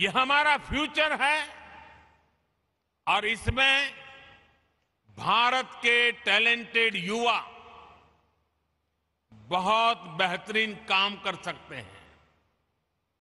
ये हमारा फ्यूचर है और इसमें भारत के टैलेंटेड युवा बहुत बेहतरीन काम कर सकते हैं